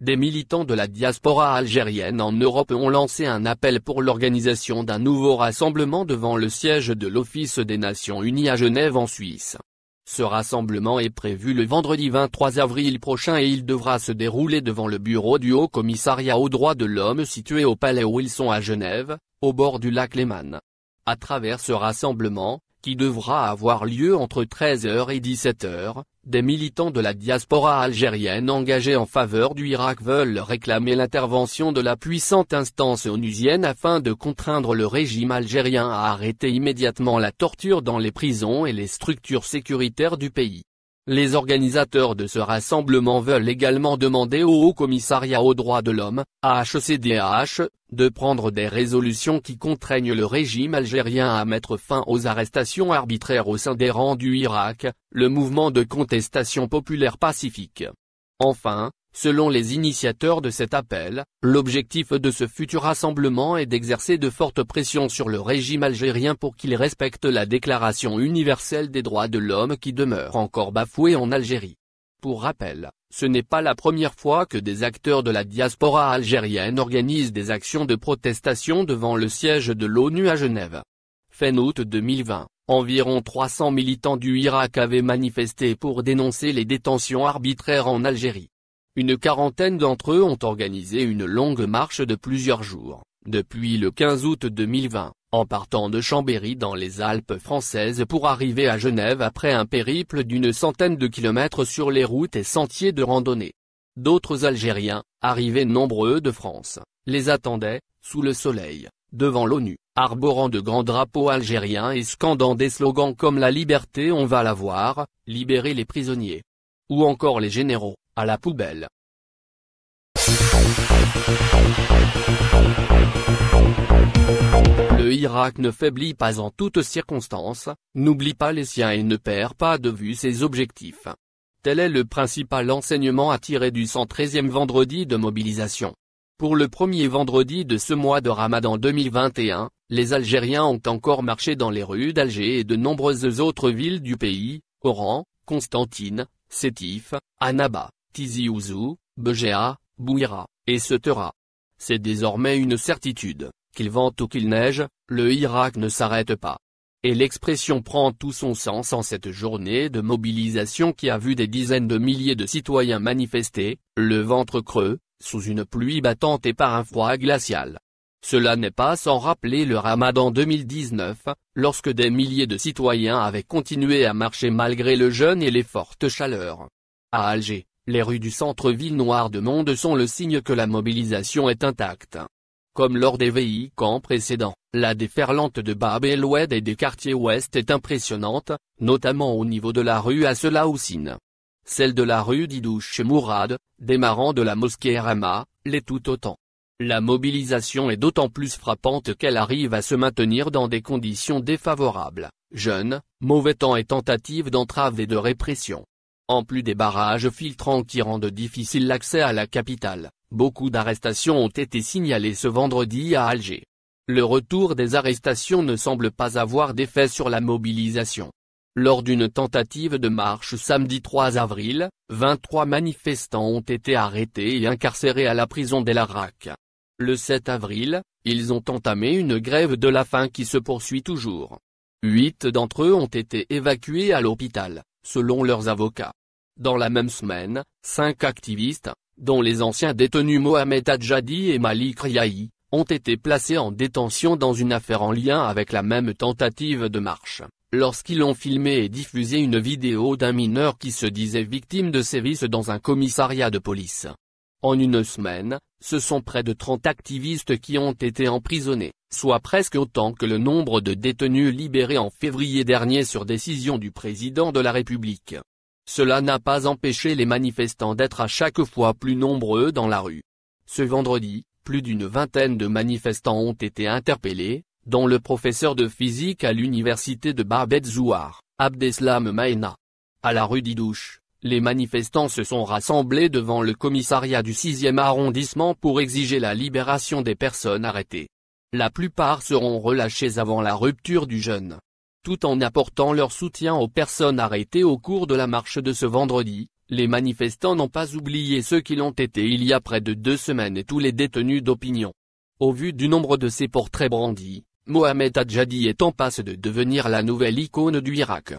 Des militants de la diaspora algérienne en Europe ont lancé un appel pour l'organisation d'un nouveau rassemblement devant le siège de l'Office des Nations Unies à Genève en Suisse. Ce rassemblement est prévu le vendredi 23 avril prochain et il devra se dérouler devant le bureau du Haut Commissariat aux droits de l'homme situé au Palais Wilson à Genève, au bord du lac Léman. À travers ce rassemblement, qui devra avoir lieu entre 13h et 17h, des militants de la diaspora algérienne engagés en faveur du Irak veulent réclamer l'intervention de la puissante instance onusienne afin de contraindre le régime algérien à arrêter immédiatement la torture dans les prisons et les structures sécuritaires du pays. Les organisateurs de ce rassemblement veulent également demander au Haut Commissariat aux droits de l'homme, HCDH, de prendre des résolutions qui contraignent le régime algérien à mettre fin aux arrestations arbitraires au sein des rangs du Irak, le mouvement de contestation populaire pacifique. Enfin, Selon les initiateurs de cet appel, l'objectif de ce futur rassemblement est d'exercer de fortes pressions sur le régime algérien pour qu'il respecte la Déclaration universelle des droits de l'homme qui demeure encore bafouée en Algérie. Pour rappel, ce n'est pas la première fois que des acteurs de la diaspora algérienne organisent des actions de protestation devant le siège de l'ONU à Genève. Fin août 2020, environ 300 militants du Irak avaient manifesté pour dénoncer les détentions arbitraires en Algérie. Une quarantaine d'entre eux ont organisé une longue marche de plusieurs jours, depuis le 15 août 2020, en partant de Chambéry dans les Alpes françaises pour arriver à Genève après un périple d'une centaine de kilomètres sur les routes et sentiers de randonnée. D'autres Algériens, arrivés nombreux de France, les attendaient, sous le soleil, devant l'ONU, arborant de grands drapeaux algériens et scandant des slogans comme la liberté on va la voir, libérer les prisonniers. Ou encore les généraux, à la poubelle. Le Irak ne faiblit pas en toutes circonstances, n'oublie pas les siens et ne perd pas de vue ses objectifs. Tel est le principal enseignement à tirer du 113e vendredi de mobilisation. Pour le premier vendredi de ce mois de Ramadan 2021, les Algériens ont encore marché dans les rues d'Alger et de nombreuses autres villes du pays, Oran, Constantine, Sétif, Annaba. Tizi Ouzou, Begea, Bouira, et Setera. C'est désormais une certitude, qu'il vente ou qu'il neige, le Irak ne s'arrête pas. Et l'expression prend tout son sens en cette journée de mobilisation qui a vu des dizaines de milliers de citoyens manifester, le ventre creux, sous une pluie battante et par un froid glacial. Cela n'est pas sans rappeler le ramadan 2019, lorsque des milliers de citoyens avaient continué à marcher malgré le jeûne et les fortes chaleurs. À Alger, les rues du centre-ville noir de Monde sont le signe que la mobilisation est intacte. Comme lors des VI camps précédents, la déferlante de Bab el Oued et des quartiers ouest est impressionnante, notamment au niveau de la rue Asselaoussine. Celle de la rue d'Idouche Mourad, démarrant de la mosquée Rama, l'est tout autant. La mobilisation est d'autant plus frappante qu'elle arrive à se maintenir dans des conditions défavorables, jeunes, mauvais temps et tentatives d'entrave et de répression. En plus des barrages filtrants qui rendent difficile l'accès à la capitale, beaucoup d'arrestations ont été signalées ce vendredi à Alger. Le retour des arrestations ne semble pas avoir d'effet sur la mobilisation. Lors d'une tentative de marche samedi 3 avril, 23 manifestants ont été arrêtés et incarcérés à la prison d'El Arak. Le 7 avril, ils ont entamé une grève de la faim qui se poursuit toujours. Huit d'entre eux ont été évacués à l'hôpital, selon leurs avocats. Dans la même semaine, cinq activistes, dont les anciens détenus Mohamed Adjadi et Malik Riahi, ont été placés en détention dans une affaire en lien avec la même tentative de marche, lorsqu'ils ont filmé et diffusé une vidéo d'un mineur qui se disait victime de sévices dans un commissariat de police. En une semaine, ce sont près de 30 activistes qui ont été emprisonnés, soit presque autant que le nombre de détenus libérés en février dernier sur décision du président de la République. Cela n'a pas empêché les manifestants d'être à chaque fois plus nombreux dans la rue. Ce vendredi, plus d'une vingtaine de manifestants ont été interpellés, dont le professeur de physique à l'université de Babet Zouar, Abdeslam Maïna. À la rue Didouche, les manifestants se sont rassemblés devant le commissariat du 6e arrondissement pour exiger la libération des personnes arrêtées. La plupart seront relâchées avant la rupture du jeûne. Tout en apportant leur soutien aux personnes arrêtées au cours de la marche de ce vendredi, les manifestants n'ont pas oublié ceux qui l'ont été il y a près de deux semaines et tous les détenus d'opinion. Au vu du nombre de ces portraits brandis, Mohamed Adjadi est en passe de devenir la nouvelle icône du Irak.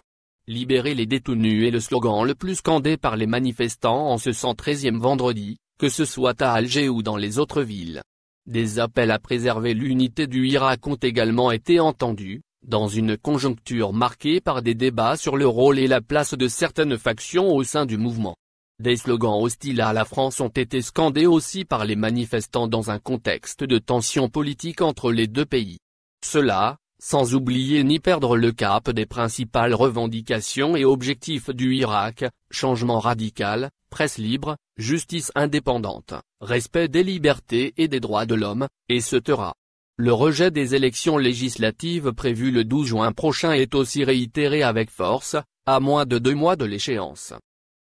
Libérer les détenus est le slogan le plus scandé par les manifestants en ce 113e vendredi, que ce soit à Alger ou dans les autres villes. Des appels à préserver l'unité du Irak ont également été entendus, dans une conjoncture marquée par des débats sur le rôle et la place de certaines factions au sein du mouvement. Des slogans hostiles à la France ont été scandés aussi par les manifestants dans un contexte de tension politique entre les deux pays. Cela, sans oublier ni perdre le cap des principales revendications et objectifs du Irak, changement radical, presse libre, justice indépendante, respect des libertés et des droits de l'homme, etc. Le rejet des élections législatives prévues le 12 juin prochain est aussi réitéré avec force, à moins de deux mois de l'échéance.